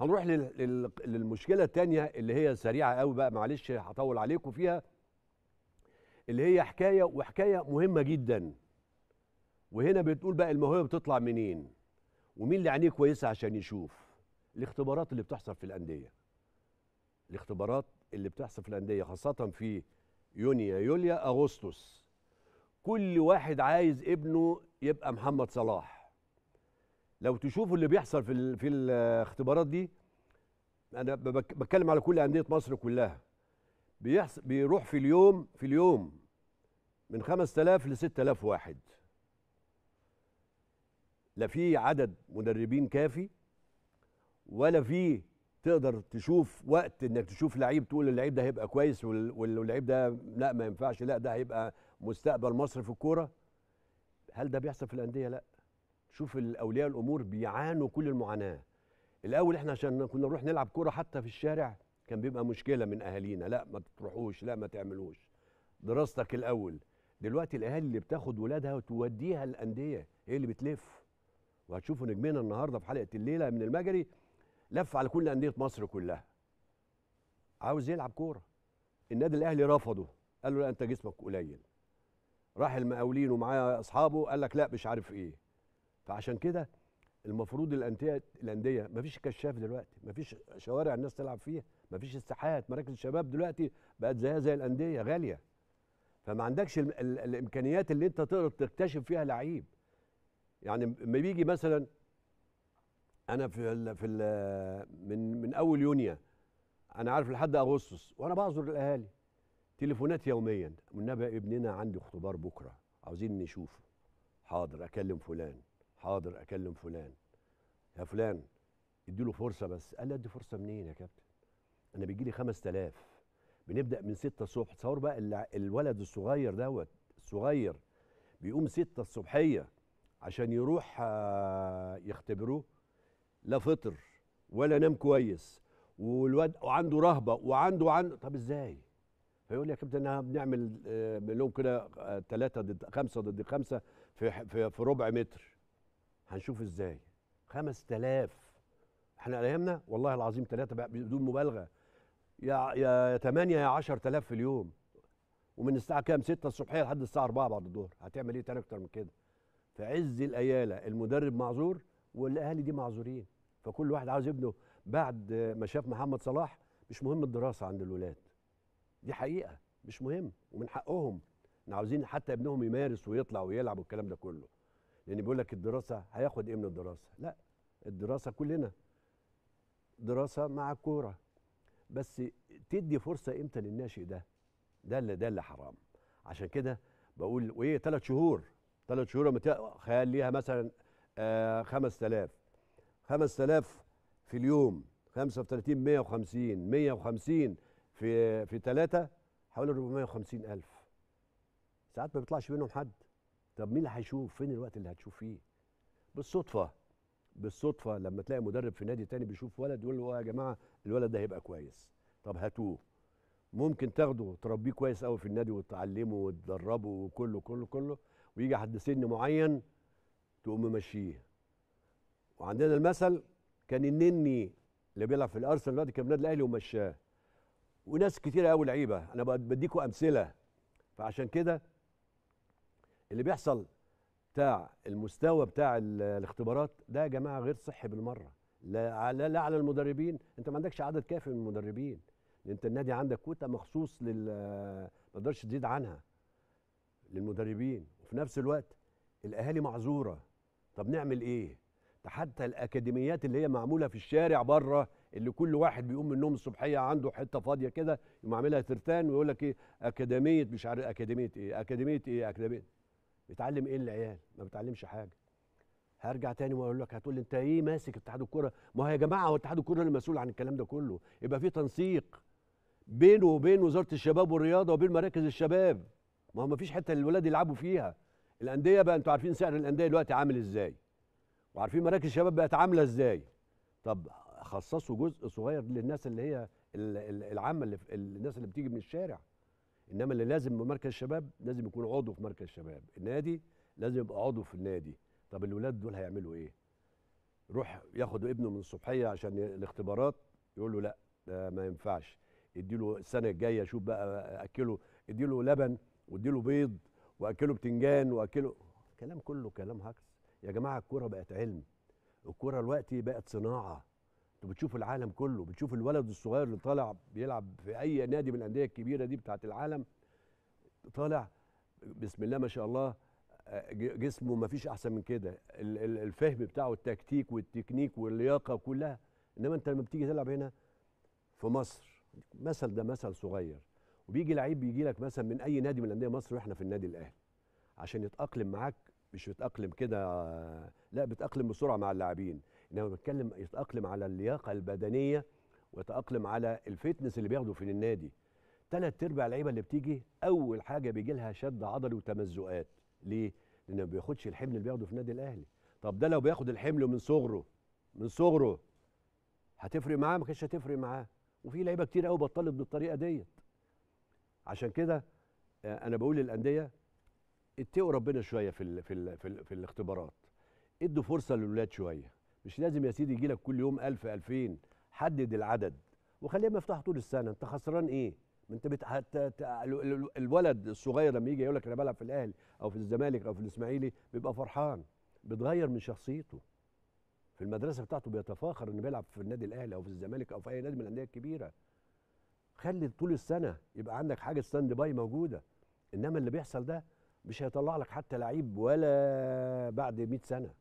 هنروح للمشكله الثانيه اللي هي سريعه قوي بقى معلش هطول عليكم فيها اللي هي حكايه وحكايه مهمه جدا وهنا بتقول بقى الموهبه بتطلع منين ومين اللي عينيه كويسه عشان يشوف الاختبارات اللي بتحصل في الانديه الاختبارات اللي بتحصل في الانديه خاصه في يونيو يوليو اغسطس كل واحد عايز ابنه يبقى محمد صلاح لو تشوفوا اللي بيحصل في في الاختبارات دي انا بتكلم على كل انديه مصر كلها بيحصل بيروح في اليوم في اليوم من 5000 ل 6000 واحد لا في عدد مدربين كافي ولا في تقدر تشوف وقت انك تشوف لعيب تقول اللعيب ده هيبقى كويس واللعيب ده لا ما ينفعش لا ده هيبقى مستقبل مصر في الكوره هل ده بيحصل في الانديه لا شوف الاولياء الامور بيعانوا كل المعاناه الاول احنا عشان كنا نروح نلعب كوره حتى في الشارع كان بيبقى مشكله من اهالينا لا ما تروحوش لا ما تعملوش دراستك الاول دلوقتي الاهالي اللي بتاخد ولادها وتوديها الانديه هي اللي بتلف وهتشوفوا نجمنا النهارده في حلقه الليله من المجري لف على كل انديه مصر كلها عاوز يلعب كوره النادي الاهلي رفضه قال له لا انت جسمك قليل راح المقاولين ومعاه اصحابه قال لك لا مش عارف ايه فعشان كده المفروض الانديه الانديه مفيش كشاف دلوقتي مفيش شوارع الناس تلعب فيها مفيش استحايات مراكز الشباب دلوقتي بقت زيها زي الانديه غاليه فما عندكش الـ الـ الامكانيات اللي انت تقدر تكتشف فيها لعيب يعني لما بيجي مثلا انا في الـ في الـ من من اول يونيو انا عارف لحد اغسطس وانا بعذر الاهالي تليفونات يوميا والنبي ابننا عندي اختبار بكره عاوزين نشوفه حاضر اكلم فلان حاضر اكلم فلان يا فلان اديله فرصه بس قال لي ادي فرصه منين يا كابتن انا بيجي لي 5000 بنبدا من 6 الصبح تصور بقى الولد الصغير دوت الصغير بيقوم 6 الصبحيه عشان يروح آه، يختبروه لا فطر ولا نام كويس والواد وعنده رهبه وعنده وعنده طب ازاي؟ فيقول لي يا كابتن انا نعم، بنعمل آه، بنقول كده ثلاثه آه، ضد خمسه ضد خمسه في في ربع متر هنشوف ازاي 5000 احنا ايامنا والله العظيم ثلاثه بدون مبالغه يا يا 8 يا 10000 في اليوم ومن الساعه كام 6 الصبحيه لحد الساعه 4 بعد الظهر هتعمل ايه تاني اكتر من كده في عز الاياله المدرب معذور والاهالي دي معذورين فكل واحد عاوز ابنه بعد ما شاف محمد صلاح مش مهم الدراسه عند الولاد دي حقيقه مش مهم ومن حقهم احنا عاوزين حتى ابنهم يمارس ويطلع ويلعب والكلام ده كله يعني بيقول لك الدراسه هياخد ايه من الدراسه لا الدراسه كلنا دراسه مع الكوره بس تدي فرصه امتى للناشئ ده ده اللي ده اللي حرام عشان كده بقول وايه ثلاث شهور ثلاث شهور خليها مثلا آه 5000 5000 في اليوم 35 150 150 في في ثلاثه حوالي 450000 ساعات ما بيطلعش منهم حد طب مين اللي هيشوف فين الوقت اللي هتشوف فيه بالصدفه بالصدفه لما تلاقي مدرب في نادي تاني بيشوف ولد يقول له أه يا جماعه الولد ده هيبقى كويس طب هاتوه ممكن تاخده تربيه كويس قوي في النادي وتعلمه وتدربه وكله كله كله ويجي عند سن معين تقوم ممشيه وعندنا المثل كان النني اللي بيلعب في الارسنال دلوقتي كان في النادي الاهلي ومشاه وناس كتيره قوي لعيبه انا بديكوا امثله فعشان كده اللي بيحصل بتاع المستوى بتاع الاختبارات ده يا جماعه غير صحي بالمره لا لا على المدربين انت ما عندكش عدد كافي من المدربين انت النادي عندك كوتا مخصوص لل ما تقدرش تزيد عنها للمدربين وفي نفس الوقت الاهالي معذوره طب نعمل ايه ده حتى الاكاديميات اللي هي معموله في الشارع بره اللي كل واحد بيقوم من النوم الصبحيه عنده حته فاضيه كده يقوم عاملها ترتان ويقول لك ايه اكاديميه مش عارف اكاديميه ايه اكاديميه ايه اكاديميه بتعلم ايه العيال ما بتعلمش حاجه هرجع تاني واقول لك هتقول لي انت ايه ماسك اتحاد الكره ما هو يا جماعه هو اتحاد الكره اللي مسؤول عن الكلام ده كله يبقى في تنسيق بينه وبين وزاره الشباب والرياضه وبين مراكز الشباب ما هو ما فيش حته الولاد يلعبوا فيها الانديه بقى انتوا عارفين سعر الانديه دلوقتي عامل ازاي وعارفين مراكز الشباب بقت عامله ازاي طب خصصوا جزء صغير للناس اللي هي العامه اللي الناس اللي بتيجي من الشارع انما اللي لازم مركز شباب لازم يكون عضو في مركز شباب النادي لازم يبقى عضو في النادي طب الولاد دول هيعملوا ايه روح ياخد ابنه من الصبحيه عشان الاختبارات يقول له لا ده ما ينفعش اديله السنه الجايه شوف بقى اكله اديله لبن واديله بيض واكله بتنجان واكله كلام كله كلام هكس يا جماعه الكوره بقت علم الكوره دلوقتي بقت صناعه وبتشوف العالم كله بتشوف الولد الصغير اللي طالع بيلعب في اي نادي من الانديه الكبيره دي بتاعه العالم طالع بسم الله ما شاء الله جسمه ما فيش احسن من كده الفهم بتاعه التكتيك والتكنيك واللياقه كلها انما انت لما بتيجي تلعب هنا في مصر مثل ده مثل صغير وبيجي لعيب بيجي لك مثلا من اي نادي من انديه مصر واحنا في النادي الاهلي عشان يتاقلم معاك مش بتاقلم كده لا بتاقلم بسرعه مع اللاعبين انما بتكلم يتاقلم على اللياقه البدنيه ويتاقلم على الفتنس اللي بياخده في النادي ثلاث ارباع اللعيبه اللي بتيجي اول حاجه بيجي لها شد عضلي وتمزقات ليه؟ لانه ما بياخدش الحمل اللي بياخده في النادي الاهلي طب ده لو بياخد الحمل من صغره من صغره هتفرق معاه ما كانتش هتفرق معاه وفي لعيبه كتير قوي بطلت بالطريقه ديت عشان كده آه، انا بقول للانديه اتقوا ربنا شويه في الـ في الـ في, الـ في الاختبارات ادوا فرصه للولاد شويه مش لازم يا سيدي يجي لك كل يوم 1000 2000 حدد العدد وخليه مفتوح طول السنه انت خسران ايه ما انت بت... حتى... الولد الصغير لما يجي يقول لك انا بلعب في الاهلي او في الزمالك او في الاسماعيلي بيبقى فرحان بتغير من شخصيته في المدرسه بتاعته بيتفاخر انه بيلعب في النادي الاهلي او في الزمالك او في اي نادي من الانديه الكبيره خلي طول السنه يبقى عندك حاجه ستاند باي موجوده انما اللي بيحصل ده مش هيطلع لك حتى لعيب ولا بعد 100 سنه